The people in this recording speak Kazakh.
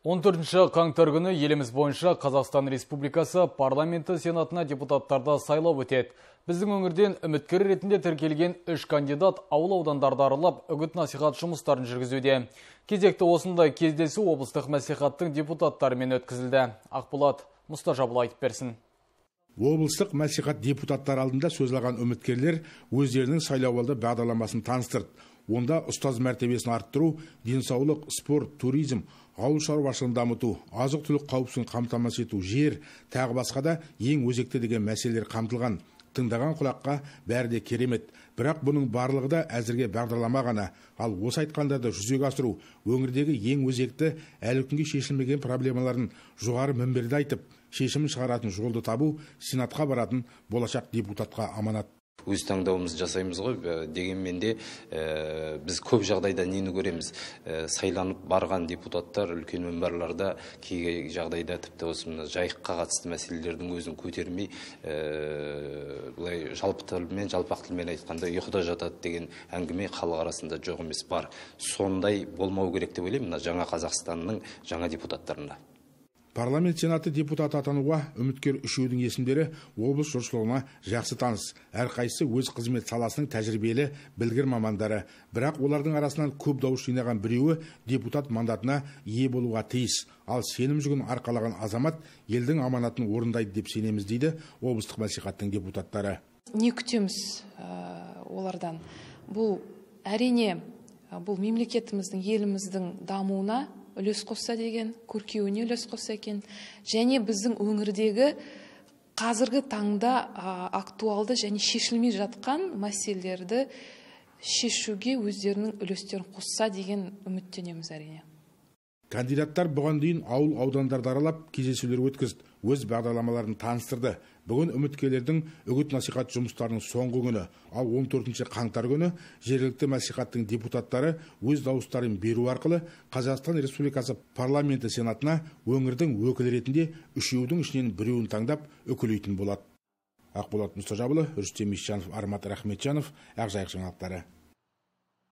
14 қаңтар күні еліміз бойынша Қазақстан Республикасы парламенті сенатына депутаттарды сайлау өтеді. Біздің өңірден үміткер ретінде тіркелген үш кандидат ауыл аудандарды аралап үгіт насихат жұмыстарын жүргізуде. Кезекті осындай кездесу облыстық мәслихаттың депутаттарымен өткізілді. мұста Мұстажабыл айтып берсін. Облыстық мәслихат депутаттар алдында сөз алған үміткерлер өздерінің сайлауалды бағдарламасын таныстырды онда ұстаз мәртебесін арттыру денсаулық спорт туризм ауыл шаруашылығын дамыту азық түлік қауіпсіздігін қамтамасыз ету жер тағы басқа да ең өзекті деген мәселелер қамтылған тыңдаған құлаққа бәрі де керемет бірақ бұның барлығы да әзірге бағдарлама ғана ал осы айтқандарды жүзеге асыру өңірдегі ең өзекті әлі күнге шешілмеген проблемаларын жоғары мінберде айтып шешімін шығаратын жолды табу сенатқа баратын болашақ депутатқа аманат өз таңдауымызды жасаймыз ғой дегенмен де ә, біз көп жағдайда нені көреміз ә, сайланып барған депутаттар үлкен мембарларда кей жағдайда тіпті осы мына жайыққа қатысты мәселелердің өзін көтермей ә, былай жалпы тілмен жалпақ тілмен айтқанда ұйқыда жатады деген әңгіме халық арасында жоқ емес бар сондай болмау керек деп ойлаймын мына жаңа қазақстанның жаңа депутаттарында парламент сенаты депутаты атануға үміткер үшеудің есімдері облыс жұртшылығына жақсы таныс әрқайсысы өз қызмет саласының тәжірибелі білгір мамандары бірақ олардың арасынан көп дауыс жинаған біреуі депутат мандатына ие болуға тиіс ал сенім жүгін арқалаған азамат елдің аманатын орындайды деп сенеміз дейді облыстық мәслихаттың депутаттары не күтеміз олардан бұл әрине бұл мемлекетіміздің еліміздің дамуына үлес қосса деген көркеуіне үлес қосса екен және біздің өңірдегі қазіргі таңда актуалды және шешілмей жатқан мәселелерді шешуге өздерінің үлестерін қосса деген үміттенеміз әрине кандидаттар бұған дейін ауыл аудандарды аралап кездесулер өткізді өз бағдарламаларын таныстырды бүгін үміткерлердің үгіт насихат жұмыстарының соңғы күні ал 14 қаңтар күні жергілікті мәслихаттың депутаттары өз дауыстарын беру арқылы қазақстан республикасы парламенті сенатына өңірдің өкілі ретінде үшеудің ішінен біреуін таңдап үкілейтін болады ақболат мұстажабұлы рүстем есжанов армат рахметжанов ақжайық жаңалықтары